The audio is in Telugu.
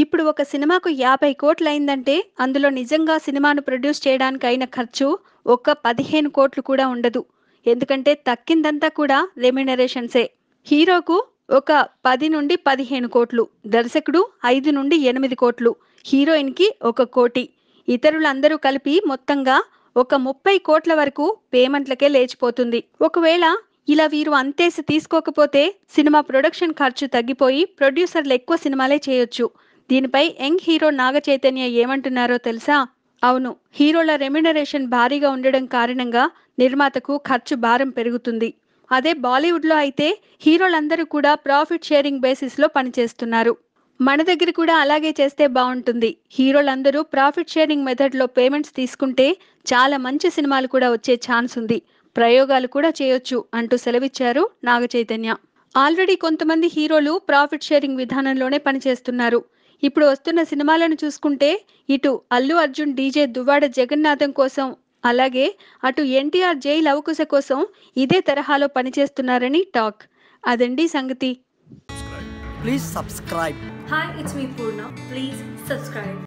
ఇప్పుడు ఒక సినిమాకు యాభై కోట్లు అయిందంటే అందులో నిజంగా సినిమాను ప్రొడ్యూస్ చేయడానికి అయిన ఖర్చు ఒక్క పదిహేను కోట్లు కూడా ఉండదు ఎందుకంటే తక్కిందంతా కూడా రెమ్యునరేషన్సే హీరోకు ఒక పది నుండి పదిహేను కోట్లు దర్శకుడు ఐదు నుండి ఎనిమిది కోట్లు హీరోయిన్కి ఒక కోటి ఇతరులందరూ కలిపి మొత్తంగా ఒక ముప్పై కోట్ల వరకు పేమెంట్లకే లేచిపోతుంది ఒకవేళ ఇలా వీరు అంతేసి తీసుకోకపోతే సినిమా ప్రొడక్షన్ ఖర్చు తగ్గిపోయి ప్రొడ్యూసర్లు ఎక్కువ సినిమాలే చేయొచ్చు దీనిపై యంగ్ హీరో నాగ చైతన్య ఏమంటున్నారో తెలుసా అవును హీరోల రెమ్యునరేషన్ భారీగా ఉండడం కారణంగా నిర్మాతకు ఖర్చు భారం పెరుగుతుంది అదే బాలీవుడ్లో అయితే హీరోలందరూ కూడా ప్రాఫిట్ షేరింగ్ బేసిస్లో పనిచేస్తున్నారు మన దగ్గర కూడా అలాగే చేస్తే బాగుంటుంది హీరోలందరూ ప్రాఫిట్ షేరింగ్ మెథడ్లో పేమెంట్స్ తీసుకుంటే చాలా మంచి సినిమాలు కూడా వచ్చే ఛాన్స్ ఉంది ప్రయోగాలు కూడా చేయొచ్చు అంటూ సెలవిచ్చారు నాగ చైతన్య ఆల్రెడీ కొంతమంది హీరోలు ప్రాఫిట్ షేరింగ్ విధానంలోనే పనిచేస్తున్నారు ఇప్పుడు వస్తున్న సినిమాలను చూసుకుంటే ఇటు అల్లు అర్జున్ డీజే దువ్వాడ జగన్నాథం కోసం అలాగే అటు ఎన్టీఆర్ జై లవకుశ కోసం ఇదే తరహాలో పనిచేస్తున్నారని టాక్ అదండి సంగతి please subscribe hi it's me Purna please subscribe